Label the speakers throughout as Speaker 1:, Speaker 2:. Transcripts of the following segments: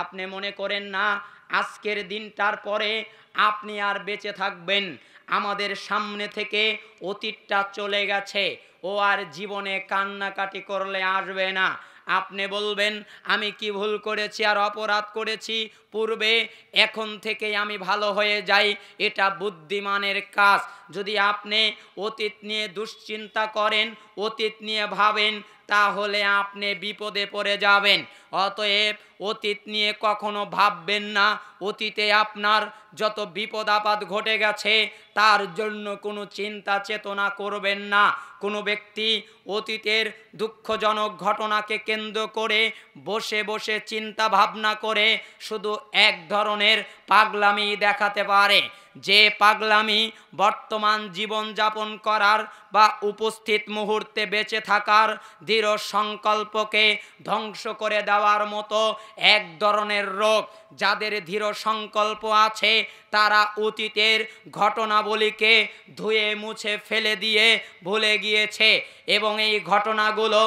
Speaker 1: আপনি মনে করেন না আজকের দিনটার পরে আপনি আর বেঁচে থাকবেন আমাদের সামনে থেকে অতীতটা চলে গেছে ও আর জীবনে কান্নাকাটি করলে আসবে না আপনি বলবেন আমি কি ভুল করেছি আর অপরাধ করেছি পূর্বে এখন থেকে আমি ভালো হয়ে যাই এটা বুদ্ধিমানের কাজ যদি আপনি অতীত নিয়ে দুশ্চিন্তা করেন অতীত নিয়ে ভাবেন তাহলে আপনি বিপদে পড়ে যাবেন অতএব অতীত নিয়ে কখনো ভাববেন না অতীতে আপনার যত বিপদ আপদ ঘটে গেছে তার জন্য কোনো চিন্তা চেতনা করবেন না কোনো ব্যক্তি অতীতের দুঃখজনক ঘটনাকে কেন্দ্র করে বসে বসে চিন্তা ভাবনা করে শুধু এক ধরনের পাগলামি দেখাতে পারে যে পাগলামি বর্তমান জীবন যাপন করার বা উপস্থিত মুহূর্তে বেঁচে থাকার দৃঢ় সংকল্পকে ধ্বংস করে দেওয়ার মতো এক ধরনের রোগ যাদের দৃঢ় সংকল্প আছে তারা অতীতের ঘটনাবলীকে ধুয়ে মুছে ফেলে দিয়ে ভুলে গিয়েছে এবং এই ঘটনাগুলো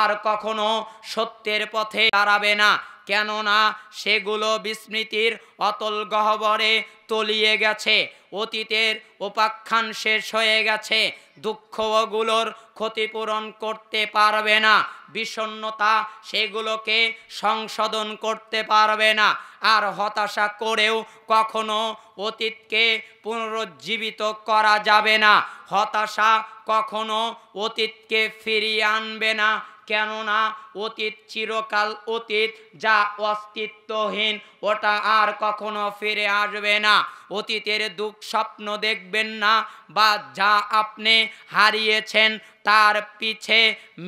Speaker 1: আর কখনো সত্যের পথে দাঁড়াবে না কেননা সেগুলো বিস্মৃতির অতল গহ্বরে তলিয়ে গেছে অতীতের উপাখ্যান শেষ হয়ে গেছে দুঃখ ওগুলোর ক্ষতিপূরণ করতে পারবে না বিষণ্নতা সেগুলোকে সংশোধন করতে পারবে না আর হতাশা করেও কখনো অতীতকে পুনরুজ্জীবিত করা যাবে না হতাশা কখনো অতীতকে ফিরিয়ে আনবে না কেননা অতীত চিরকাল অতীত যা অস্তিত্বহীন ওটা আর কখনো ফিরে আসবে না অতীতের দুঃখ স্বপ্ন দেখবেন না বা যা আপনি হারিয়েছেন তার পিছে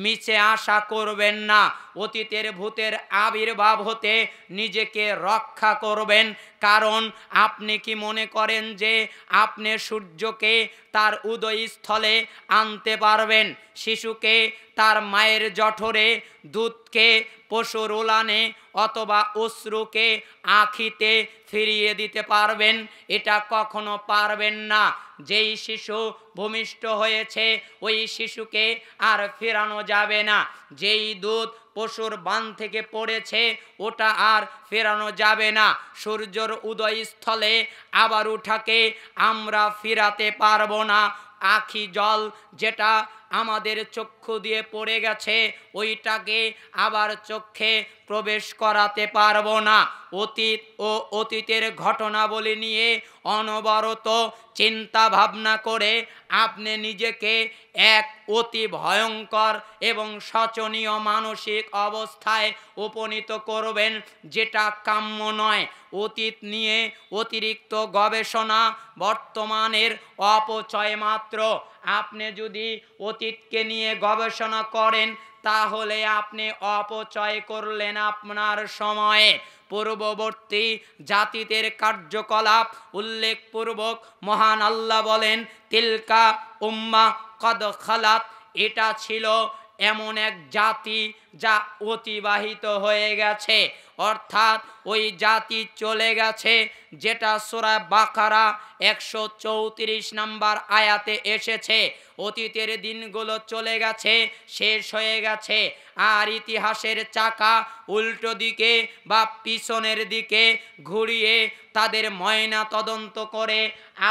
Speaker 1: মিছে আশা করবেন না অতীতের ভূতের আবির্ভাব হতে নিজেকে রক্ষা করবেন কারণ আপনি কি মনে করেন যে আপনি সূর্যকে তার উদয়স্থলে আনতে পারবেন শিশুকে তার মায়ের জঠরে দুধকে পশুর উলানে অথবা অশ্রুকে আখিতে ফিরিয়ে দিতে পারবেন এটা কখনো পারবেন না যেই শিশু ভূমিষ্ঠ হয়েছে ওই শিশুকে আর ফেরানো যাবে না যেই দুধ পশুর বান থেকে পড়েছে ওটা আর ফেরানো যাবে না সূর্যর উদয়স্থলে আবার উঠাকে আমরা ফিরাতে পারবো না আখি জল যেটা আমাদের চক্ষু দিয়ে পড়ে গেছে ওইটাকে আবার চক্ষে প্রবেশ করাতে পারব না অতীত ও অতীতের ঘটনাবলী নিয়ে অনবরত চিন্তা ভাবনা করে আপনি নিজেকে এক অতি ভয়ঙ্কর এবং শোচনীয় মানসিক অবস্থায় উপনীত করবেন যেটা কাম্য নয় অতীত নিয়ে অতিরিক্ত গবেষণা বর্তমানের অপচয় মাত্র আপনি যদি অতীতকে নিয়ে গবেষণা করেন তাহলে আপনি অপচয় করলেন আপনার সময়ে পূর্ববর্তী জাতিদের কার্যকলাপ উল্লেখপূর্বক মহান আল্লাহ বলেন তিলকা উম্মা কদ খালাত এটা ছিল এমন এক জাতি যা অতিবাহিত হয়ে গেছে অর্থাৎ ওই জাতি চলে গেছে যেটা সোরা বাকারা একশো চৌত্রিশ নাম্বার আয়াতে এসেছে অতীতের দিনগুলো চলে গেছে শেষ হয়ে গেছে আর ইতিহাসের চাকা উল্টো দিকে বা পিছনের দিকে ঘুরিয়ে তাদের ময়না তদন্ত করে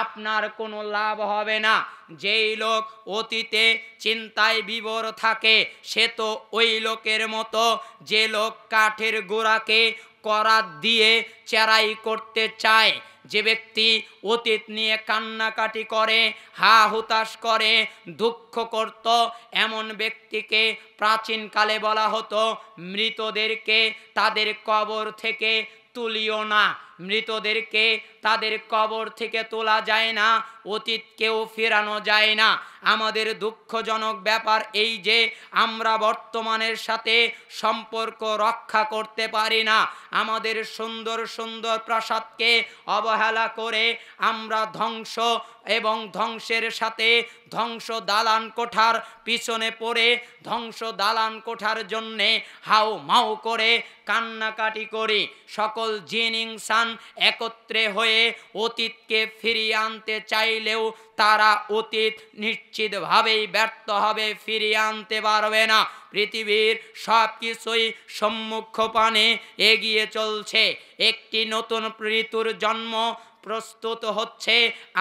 Speaker 1: আপনার কোনো লাভ হবে না যেই লোক অতীতে চিন্তায় বিবর থাকে সে তো ওই লোকের মতো যে লোক কাঠের গোড়াকে করাত দিয়ে চেরাই করতে চায় যে ব্যক্তি অতীত নিয়ে কান্নাকাটি করে হা হুতাশ করে দুঃখ করত এমন ব্যক্তিকে প্রাচীনকালে বলা হতো মৃতদেরকে তাদের কবর থেকে তুলিও না মৃতদেরকে তাদের কবর থেকে তোলা যায় না অতীতকেও ফেরানো যায় না আমাদের দুঃখজনক ব্যাপার এই যে আমরা বর্তমানের সাথে সম্পর্ক রক্ষা করতে পারি না আমাদের সুন্দর সুন্দর প্রাসাদকে অবহেলা করে আমরা ধ্বংস এবং ধ্বংসের সাথে ধ্বংস দালান কোঠার পিছনে পড়ে ধ্বংস দালান কোঠার জন্যে হাও মাও করে কান্নাকাটি করি সকল জিন ইনসান মুসলমান একত্রে হয়ে অতীতকে ফিরিয়ে আনতে চাইলেও তারা অতীত নিশ্চিতভাবেই ব্যর্থ হবে ফিরিয়ে আনতে পারবে না পৃথিবীর সব কিছুই সম্মুখ পানে এগিয়ে চলছে একটি নতুন ঋতুর জন্ম প্রস্তুত হচ্ছে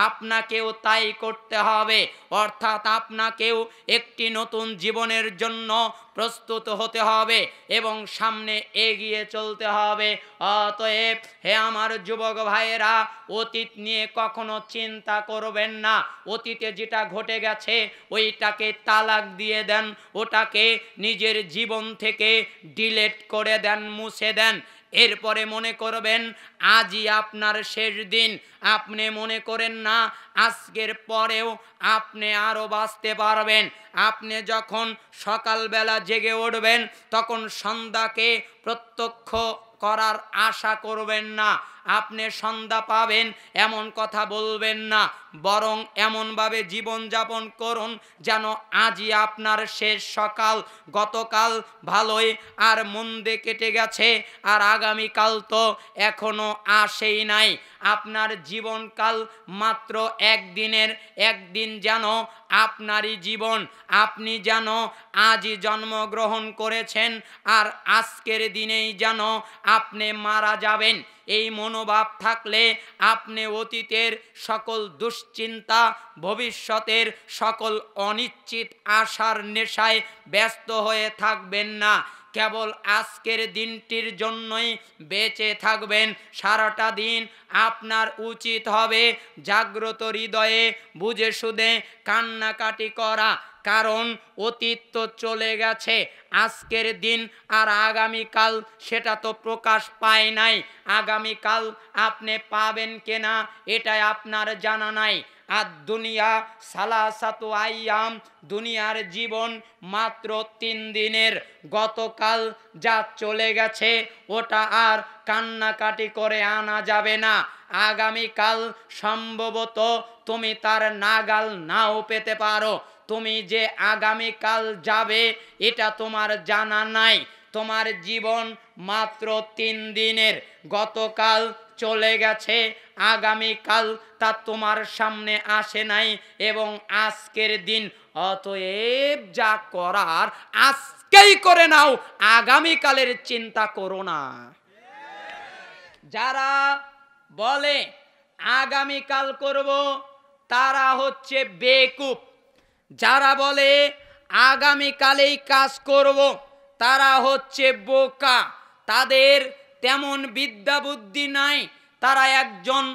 Speaker 1: আপনাকেও তাই করতে হবে অর্থাৎ আপনাকেও একটি নতুন জীবনের জন্য প্রস্তুত হতে হবে এবং সামনে এগিয়ে চলতে হবে অতএব হে আমার যুবক ভাইয়েরা অতীত নিয়ে কখনো চিন্তা করবেন না অতীতে যেটা ঘটে গেছে ওইটাকে তালাক দিয়ে দেন ওটাকে নিজের জীবন থেকে ডিলেট করে দেন মুছে দেন এরপরে মনে করবেন আজই আপনার শেষ দিন আপনি মনে করেন না আজকের পরেও আপনি আরও বাঁচতে পারবেন আপনি যখন সকালবেলা জেগে উঠবেন তখন সন্ধ্যাকে প্রত্যক্ষ করার আশা করবেন না আপনি সন্ধ্যা পাবেন এমন কথা বলবেন না বরং এমনভাবে জীবনযাপন করুন যেন আজই আপনার শেষ সকাল গতকাল ভালোই আর মন্দে কেটে গেছে আর আগামীকাল তো এখনো আসেই নাই আপনার জীবনকাল মাত্র একদিনের একদিন যেন আপনারই জীবন আপনি যেন আজই জন্মগ্রহণ করেছেন আর আজকের দিনেই যেন আপনি মারা যাবেন এই মনোভাব থাকলে আপনি অতীতের সকল দুশ্চিন্তা ভবিষ্যতের সকল অনিশ্চিত আশার নেশায় ব্যস্ত হয়ে থাকবেন না কেবল আজকের দিনটির জন্যই বেঁচে থাকবেন সারাটা দিন আপনার উচিত হবে জাগ্রত হৃদয়ে বুঝে শুধে কান্নাকাটি করা কারণ অতীত তো চলে গেছে আজকের দিন আর আগামীকাল সেটা তো প্রকাশ পায় নাই আগামীকাল আপনি পাবেন কেনা এটাই আপনার জানা নাই আর দুনিয়া সালাসাতু আইয়াম দুনিয়ার জীবন মাত্র তিন দিনের গতকাল যা চলে গেছে ওটা আর কান্নাকাটি করে আনা যাবে না আগামীকাল সম্ভবত তুমি তার নাগাল নাও পেতে পারো তুমি যে আগামীকাল যাবে এটা তোমার জানা নাই তোমার জীবন মাত্র তিন দিনের গতকাল চলে গেছে আগামীকাল তা তোমার সামনে আসে নাই এবং আজকের দিন অতএব যা করার আজকেই করে নাও আগামীকালের চিন্তা করো না যারা বলে আগামীকাল করব তারা হচ্ছে বেকুপ যারা বলে আগামীকালেই কাজ করব তারা হচ্ছে বোকা তাদের তেমন বিদ্যা বুদ্ধি নাই তারা একজন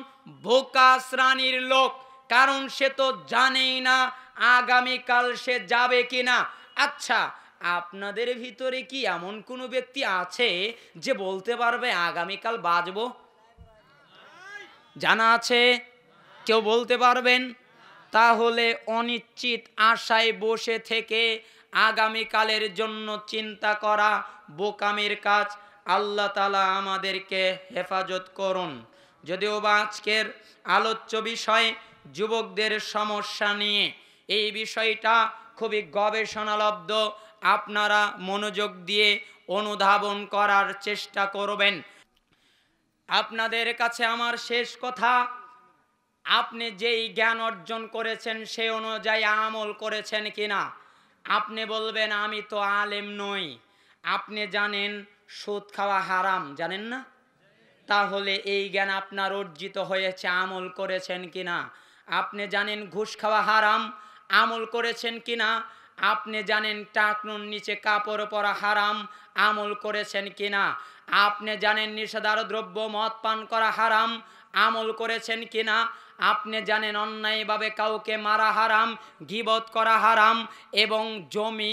Speaker 1: বোকা শ্রাণীর লোক কারণ সে তো জানেই না আগামীকাল সে যাবে কি না আচ্ছা আপনাদের ভিতরে কি এমন কোনো ব্যক্তি আছে যে বলতে পারবে আগামীকাল বাজব জানা আছে কেউ বলতে পারবেন তাহলে অনিশ্চিত আশায় বসে থেকে আগামীকালের জন্য চিন্তা করা বোকামের কাজ আল্লাহ তালা আমাদেরকে হেফাজত করুন যদিও বা আজকের আলোচ্য বিষয় যুবকদের সমস্যা নিয়ে এই বিষয়টা খুবই গবেষণালব্ধ আপনারা মনোযোগ দিয়ে অনুধাবন করার চেষ্টা করবেন আপনাদের কাছে আমার শেষ কথা আপনি যেই জ্ঞান অর্জন করেছেন সে অনুযায়ী আমল করেছেন কিনা আপনি বলবেন আমি তো আলেম নই আপনি জানেন সুদ খাওয়া হারাম জানেন না তাহলে এই জ্ঞান আপনার অর্জিত হয়েছে আমল করেছেন কিনা আপনি জানেন ঘুষ খাওয়া হারাম আমল করেছেন কিনা আপনি জানেন টাকনুর নিচে কাপড় পরা হারাম আমল করেছেন কিনা আপনি জানেন নিষেধার দ্রব্য মদ পান করা হারাম আমল করেছেন কিনা আপনি জানেন অন্যায়ভাবে কাউকে মারা হারাম গিবত করা হারাম এবং জমি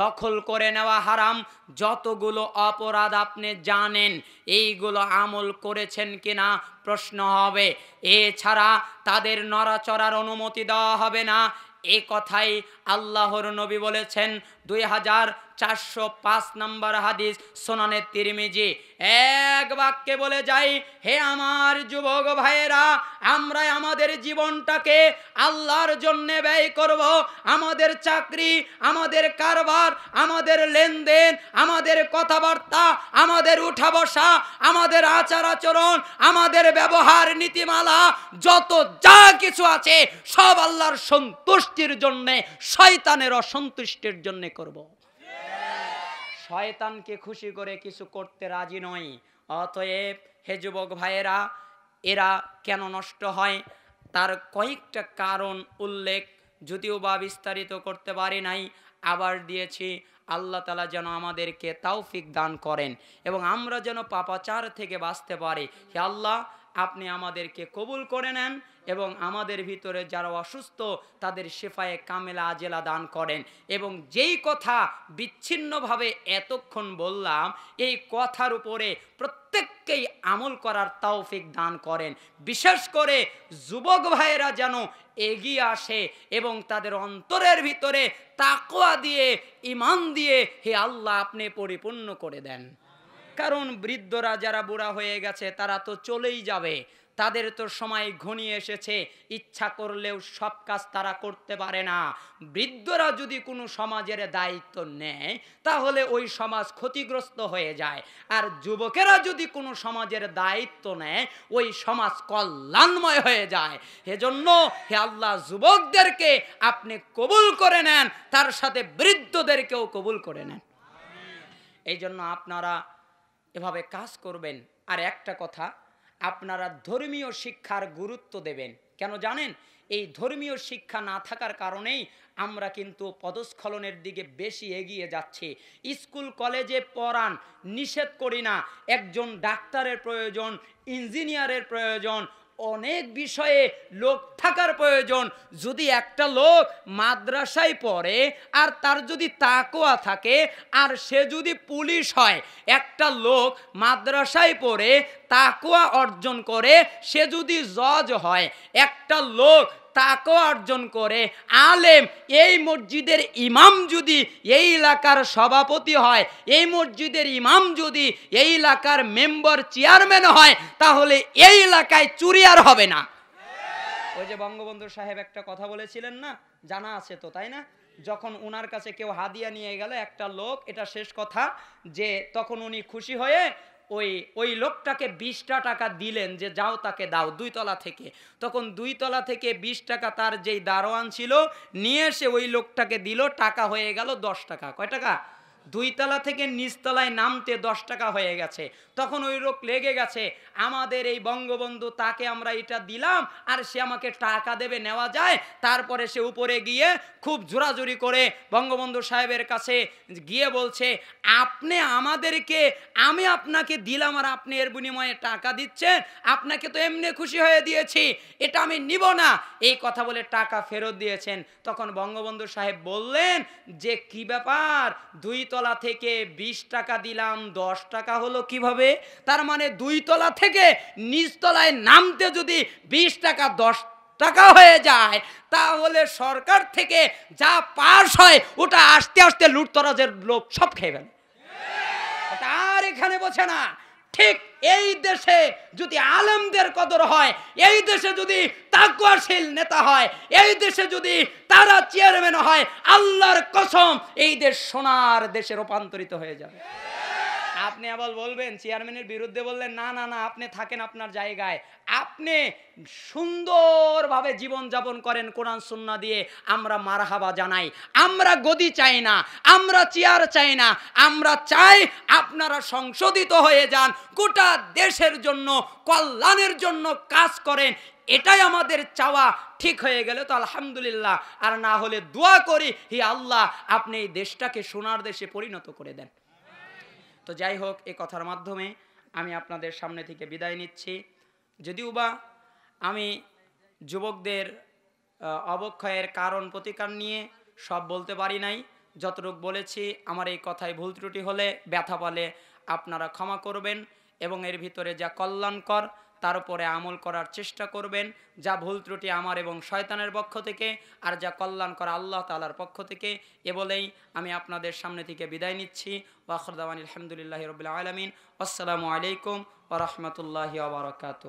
Speaker 1: দখল করে নেওয়া হারাম যতগুলো অপরাধ আপনি জানেন এইগুলো আমল করেছেন কিনা প্রশ্ন হবে এছাড়া তাদের নড়াচড়ার অনুমতি দেওয়া হবে না এ কথাই আল্লাহর নবী বলেছেন দুই হাজার চারশো পাঁচ নম্বর হাদিস সোনানে তিরমিজি এক বাক্যে বলে যাই হে আমার যুবক ভাইয়েরা আমরা আমাদের জীবনটাকে আল্লাহর জন্যে ব্যয় করব আমাদের চাকরি আমাদের কারবার আমাদের লেনদেন আমাদের কথাবার্তা আমাদের উঠা বসা আমাদের আচার আচরণ আমাদের ব্যবহার নীতিমালা যত যা কিছু আছে সব আল্লাহর সন্তুষ্টির জন্যে শয়তানের অসন্তুষ্টির জন্যে করব। শয়তানকে খুশি করে কিছু করতে রাজি নয় অতএব হে যুবক ভাইয়েরা এরা কেন নষ্ট হয় তার কয়েকটা কারণ উল্লেখ যদিও বা বিস্তারিত করতে পারি নাই আবার দিয়েছি আল্লাহ তালা যেন আমাদেরকে তাওফিক দান করেন এবং আমরা যেন পাপাচার থেকে বাঁচতে পারি হে আল্লাহ আপনি আমাদেরকে কবুল করে নেন এবং আমাদের ভিতরে যারা অসুস্থ তাদের শেফায়ে কামেলা আজেলা দান করেন এবং যেই কথা বিচ্ছিন্নভাবে এতক্ষণ বললাম এই কথার উপরে প্রত্যেককেই আমল করার তাওফিক দান করেন বিশেষ করে যুবক ভাইয়েরা যেন এগিয়ে আসে এবং তাদের অন্তরের ভিতরে তাকোয়া দিয়ে ইমান দিয়ে হে আল্লাহ আপনি পরিপূর্ণ করে দেন কারণ বৃদ্ধরা যারা বুড়া হয়ে গেছে তারা তো চলেই যাবে তাদের তো সময় ঘনিয়ে এসেছে ইচ্ছা করলেও সব কাজ তারা করতে পারে না বৃদ্ধরা যদি কোনো সমাজের দায়িত্ব নেয় তাহলে ওই সমাজ ক্ষতিগ্রস্ত হয়ে যায় আর যুবকেরা যদি কোনো সমাজের দায়িত্ব নেয় ওই সমাজ কল্যাণময় হয়ে যায় এজন্য হে আল্লাহ যুবকদেরকে আপনি কবুল করে নেন তার সাথে বৃদ্ধদেরকেও কবুল করে নেন এই জন্য আপনারা এভাবে কাজ করবেন আর একটা কথা আপনারা ধর্মীয় শিক্ষার গুরুত্ব দেবেন কেন জানেন এই ধর্মীয় শিক্ষা না থাকার কারণেই আমরা কিন্তু পদস্খলনের দিকে বেশি এগিয়ে যাচ্ছি স্কুল কলেজে পড়ান নিষেধ করি না একজন ডাক্তারের প্রয়োজন ইঞ্জিনিয়ারের প্রয়োজন অনেক বিষয়ে লোক থাকার প্রয়োজন যদি একটা লোক মাদ্রাসায় পড়ে আর তার যদি তাকোয়া থাকে আর সে যদি পুলিশ হয় একটা লোক মাদ্রাসায় পড়ে তাকোয়া অর্জন করে সে যদি জজ হয় একটা লোক তাকেও অর্জন করে আলেম এই মসজিদের ইমাম যদি এই এলাকার সভাপতি হয় এই মসজিদের ইমাম যদি এই এলাকার মেম্বার চেয়ারম্যান হয় তাহলে এই এলাকায় চুরি আর হবে না ওই যে বঙ্গবন্ধু সাহেব একটা কথা বলেছিলেন না জানা আছে তো তাই না যখন ওনার কাছে কেউ হাদিয়া নিয়ে গেল একটা লোক এটা শেষ কথা যে তখন উনি খুশি হয়ে ওই ওই লোকটাকে বিশটা টাকা দিলেন যে যাও তাকে দাও দুই তলা থেকে তখন দুই তলা থেকে বিশ টাকা তার যেই দারোয়ান ছিল নিয়ে এসে ওই লোকটাকে দিল টাকা হয়ে গেল দশ টাকা কয় টাকা দুইতলা থেকে নিচতলায় নামতে দশ টাকা হয়ে গেছে তখন ওই রোগ লেগে গেছে আমাদের এই বঙ্গবন্ধু তাকে আমরা এটা দিলাম আর সে আমাকে টাকা দেবে নেওয়া যায় তারপরে সে উপরে গিয়ে খুব জোরাজুরি করে বঙ্গবন্ধু সাহেবের কাছে গিয়ে বলছে আপনি আমাদেরকে আমি আপনাকে দিলাম আর আপনি এর বিনিময়ে টাকা দিচ্ছেন আপনাকে তো এমনি খুশি হয়ে দিয়েছি এটা আমি নিব না এই কথা বলে টাকা ফেরত দিয়েছেন তখন বঙ্গবন্ধু সাহেব বললেন যে কি ব্যাপার দুই তলা থেকে ২০ টাকা দিলাম দশ টাকা হলো কিভাবে তার মানে দুই তলা থেকে নিচতলায় নামতে যদি ২০ টাকা দশ টাকা হয়ে যায় তাহলে সরকার থেকে যা পাস হয় ওটা আস্তে আস্তে লুটতরাজের লোক সব খেয়ে ফেলে আর এখানে বোঝে না ঠিক এই দেশে যদি আলেমদের কদর হয় এই দেশে যদি তাকুয়াশীল নেতা হয় এই দেশে যদি তারা চেয়ারম্যান হয় আল্লাহর কসম এই দেশ সোনার দেশে রূপান্তরিত হয়ে যাবে আপনি আবার বলবেন চেয়ারম্যানের বিরুদ্ধে বললেন না না না আপনি থাকেন আপনার জায়গায় আপনি সুন্দরভাবে জীবনযাপন করেন কোরআন সুন্না দিয়ে আমরা মারহাবা জানাই আমরা গদি চাই না আমরা চেয়ার চাই না আমরা চাই আপনারা সংশোধিত হয়ে যান গোটা দেশের জন্য কল্যাণের জন্য কাজ করেন এটাই আমাদের চাওয়া ঠিক হয়ে গেল তো আলহামদুলিল্লাহ আর না হলে দোয়া করি হি আল্লাহ আপনি এই দেশটাকে সোনার দেশে পরিণত করে দেন তো যাই হোক এ কথার মাধ্যমে আমি আপনাদের সামনে থেকে বিদায় নিচ্ছি যদিও বা আমি যুবকদের অবক্ষয়ের কারণ প্রতিকার নিয়ে সব বলতে পারি নাই যতটুক বলেছি আমার এই কথায় ভুল ত্রুটি হলে ব্যথা বলে আপনারা ক্ষমা করবেন এবং এর ভিতরে যা কল্যাণকর তার উপরে আমল করার চেষ্টা করবেন যা ভুল ত্রুটি আমার এবং শয়তানের পক্ষ থেকে আর যা কল্যাণ করা আল্লাহ তালার পক্ষ থেকে এ বলেই আমি আপনাদের সামনে থেকে বিদায় নিচ্ছি ওয়াখরদাওয়ান আলহামদুলিল্লাহ রবিল আলমিন আসসালামু আলাইকুম ও আবরকাত